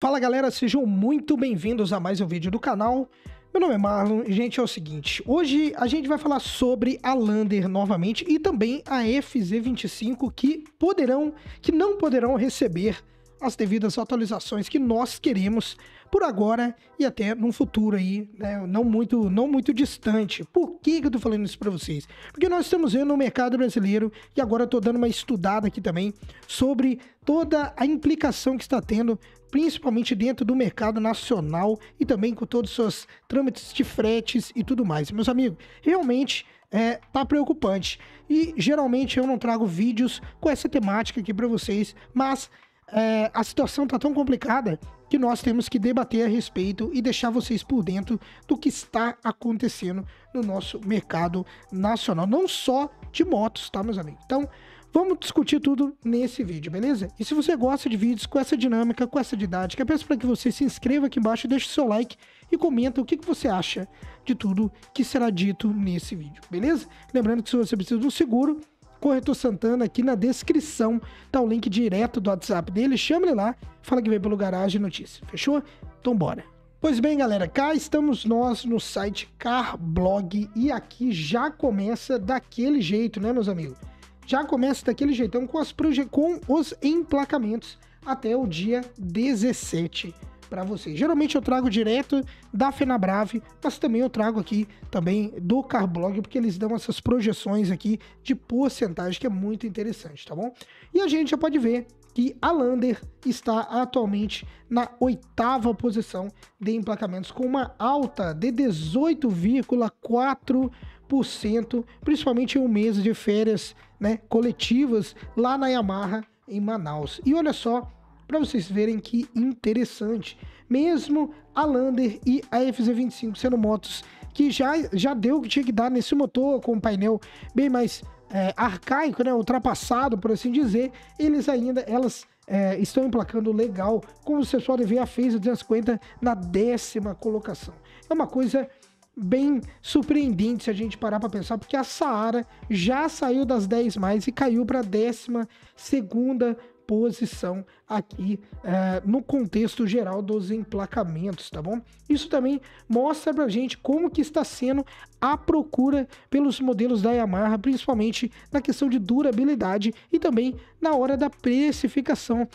Fala galera, sejam muito bem-vindos a mais um vídeo do canal. Meu nome é Marlon e, gente, é o seguinte, hoje a gente vai falar sobre a Lander novamente e também a FZ25 que poderão, que não poderão receber as devidas atualizações que nós queremos por agora e até num futuro aí, né, não muito, não muito distante. Por que, que eu tô falando isso para vocês? Porque nós estamos vendo no mercado brasileiro e agora eu tô dando uma estudada aqui também sobre toda a implicação que está tendo, principalmente dentro do mercado nacional e também com todos os seus trâmites de fretes e tudo mais. Meus amigos, realmente é, tá preocupante. E geralmente eu não trago vídeos com essa temática aqui para vocês, mas é, a situação está tão complicada que nós temos que debater a respeito e deixar vocês por dentro do que está acontecendo no nosso mercado nacional, não só de motos, tá, meus amigos? Então, vamos discutir tudo nesse vídeo, beleza? E se você gosta de vídeos com essa dinâmica, com essa didática, peço para que você se inscreva aqui embaixo, deixe seu like e comenta o que, que você acha de tudo que será dito nesse vídeo, beleza? Lembrando que se você precisa de um seguro, Corretor Santana, aqui na descrição tá o link direto do WhatsApp dele. Chama ele lá, fala que veio pelo Garagem Notícia. Fechou? Então bora. Pois bem, galera, cá estamos nós no site Carblog e aqui já começa daquele jeito, né, meus amigos? Já começa daquele jeitão com, as com os emplacamentos até o dia 17 para vocês. Geralmente eu trago direto da Fenabrave, mas também eu trago aqui também do Carblog, porque eles dão essas projeções aqui de porcentagem que é muito interessante, tá bom? E a gente já pode ver que a Lander está atualmente na oitava posição de emplacamentos, com uma alta de 18,4%, principalmente em um mês de férias né, coletivas lá na Yamaha, em Manaus. E olha só para vocês verem que interessante. Mesmo a Lander e a FZ25 sendo motos que já, já deu o que tinha que dar nesse motor, com um painel bem mais é, arcaico, né, ultrapassado, por assim dizer, eles ainda, elas é, estão emplacando legal, como vocês podem ver, a Phase 250 na décima colocação. É uma coisa bem surpreendente se a gente parar para pensar, porque a Saara já saiu das 10 mais e caiu para a décima segunda posição aqui é, no contexto geral dos emplacamentos, tá bom? Isso também mostra pra gente como que está sendo a procura pelos modelos da Yamaha, principalmente na questão de durabilidade e também na hora da precificação.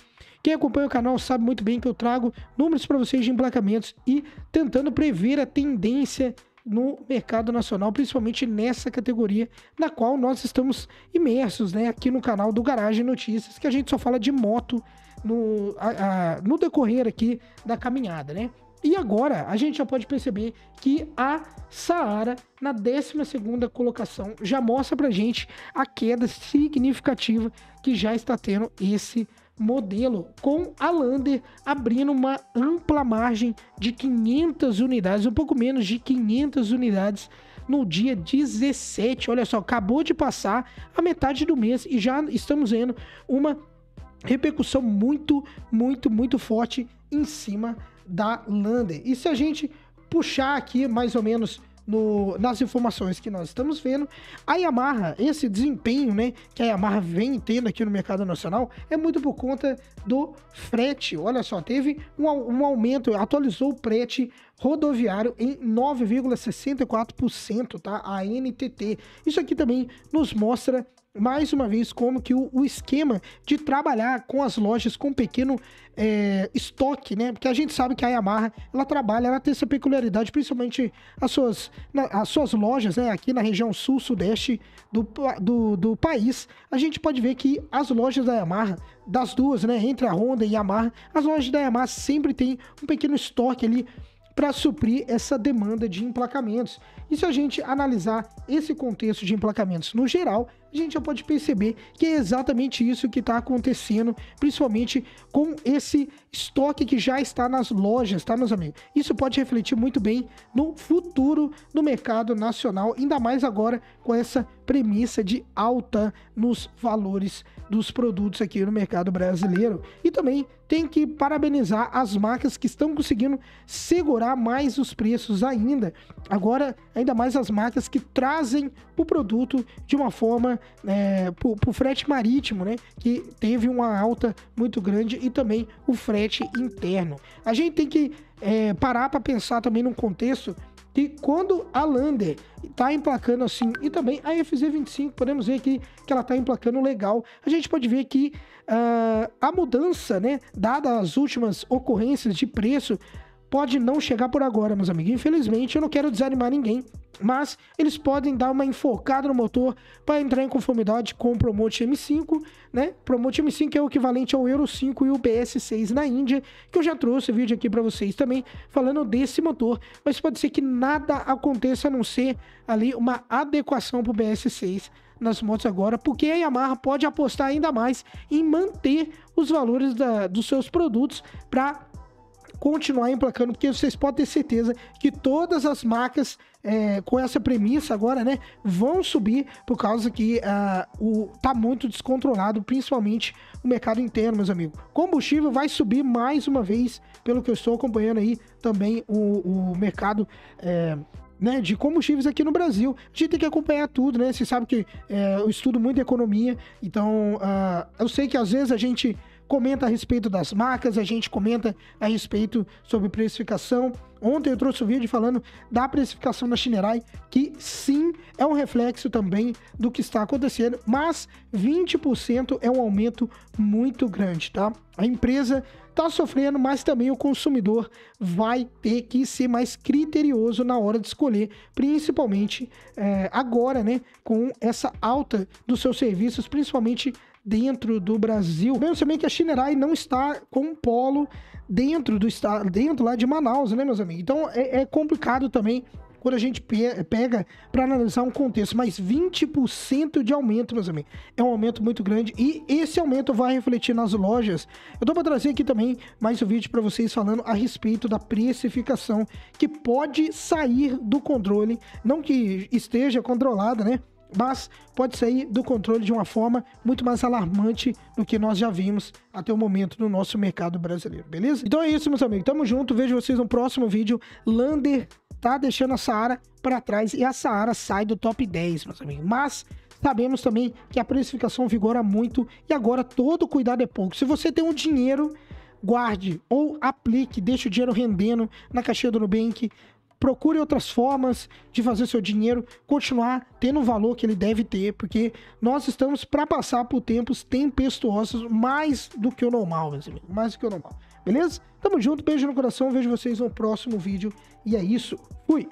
Quem acompanha o canal sabe muito bem que eu trago números para vocês de emplacamentos e tentando prever a tendência no mercado nacional, principalmente nessa categoria na qual nós estamos imersos, né? Aqui no canal do Garagem Notícias, que a gente só fala de moto no, a, a, no decorrer aqui da caminhada, né? E agora a gente já pode perceber que a Saara, na 12 colocação, já mostra pra gente a queda significativa que já está tendo esse modelo, com a Lander abrindo uma ampla margem de 500 unidades, um pouco menos de 500 unidades no dia 17. Olha só, acabou de passar a metade do mês e já estamos vendo uma repercussão muito, muito, muito forte em cima da Lander. E se a gente puxar aqui mais ou menos no, nas informações que nós estamos vendo, a Yamaha, esse desempenho né, que a Yamaha vem tendo aqui no mercado nacional, é muito por conta do frete. Olha só, teve um, um aumento, atualizou o frete rodoviário em 9,64%, tá? A NTT. Isso aqui também nos mostra mais uma vez como que o, o esquema de trabalhar com as lojas com pequeno é, estoque, né? Porque a gente sabe que a Yamaha ela trabalha, ela tem essa peculiaridade, principalmente as suas, na, as suas lojas, né? Aqui na região sul-sudeste do, do, do país, a gente pode ver que as lojas da Yamaha, das duas, né? Entre a Honda e a Yamaha, as lojas da Yamaha sempre tem um pequeno estoque ali para suprir essa demanda de emplacamentos. E se a gente analisar esse contexto de emplacamentos no geral, a gente já pode perceber que é exatamente isso que está acontecendo, principalmente com esse estoque que já está nas lojas, tá, meus amigos? Isso pode refletir muito bem no futuro do mercado nacional, ainda mais agora com essa premissa de alta nos valores dos produtos aqui no mercado brasileiro. E também tem que parabenizar as marcas que estão conseguindo segurar mais os preços ainda. Agora, a ainda mais as marcas que trazem o produto de uma forma é, para o frete marítimo, né? Que teve uma alta muito grande e também o frete interno. A gente tem que é, parar para pensar também num contexto que quando a Lander está emplacando assim, e também a FZ25, podemos ver aqui que ela está emplacando legal, a gente pode ver que uh, a mudança, né, dada as últimas ocorrências de preço, Pode não chegar por agora, meus amigos. Infelizmente, eu não quero desanimar ninguém, mas eles podem dar uma enfocada no motor para entrar em conformidade com o Promote M5, né? Promote M5 é o equivalente ao Euro 5 e o BS6 na Índia, que eu já trouxe vídeo aqui para vocês também falando desse motor, mas pode ser que nada aconteça a não ser ali uma adequação para o BS6 nas motos agora, porque a Yamaha pode apostar ainda mais em manter os valores da, dos seus produtos para continuar emplacando, porque vocês podem ter certeza que todas as marcas é, com essa premissa agora, né, vão subir por causa que uh, o, tá muito descontrolado, principalmente o mercado interno, meus amigos. Combustível vai subir mais uma vez, pelo que eu estou acompanhando aí também o, o mercado. É, né, de combustíveis aqui no Brasil. A gente tem que acompanhar tudo, né? Você sabe que é, eu estudo muito economia, então uh, eu sei que às vezes a gente comenta a respeito das marcas, a gente comenta a respeito sobre precificação. Ontem eu trouxe um vídeo falando da precificação da Shinerai, que sim é um reflexo também do que está acontecendo, mas 20% é um aumento muito grande, tá? A empresa está sofrendo, mas também o consumidor vai ter que ser mais criterioso na hora de escolher, principalmente é, agora, né, com essa alta dos seus serviços, principalmente dentro do Brasil. Mesmo se bem que a Shinerai não está com um polo dentro do estado, dentro lá de Manaus, né, meus amigos? Então é, é complicado também quando a gente pe pega para analisar um contexto, mas 20% de aumento, meus amigos. É um aumento muito grande e esse aumento vai refletir nas lojas. Eu tô para trazer aqui também mais um vídeo para vocês falando a respeito da precificação que pode sair do controle, não que esteja controlada, né? mas pode sair do controle de uma forma muito mais alarmante do que nós já vimos até o momento no nosso mercado brasileiro, beleza? Então é isso, meus amigos. Tamo junto, vejo vocês no próximo vídeo. Lander tá deixando a Saara para trás e a Saara sai do top 10, meus amigos. Mas sabemos também que a precificação vigora muito e agora todo cuidado é pouco. Se você tem um dinheiro, guarde ou aplique, deixe o dinheiro rendendo na caixinha do Nubank, procure outras formas de fazer seu dinheiro continuar tendo o valor que ele deve ter, porque nós estamos para passar por tempos tempestuosos mais do que o normal, meus amigos, mais do que o normal. Beleza? Tamo junto, beijo no coração, vejo vocês no próximo vídeo e é isso. Fui.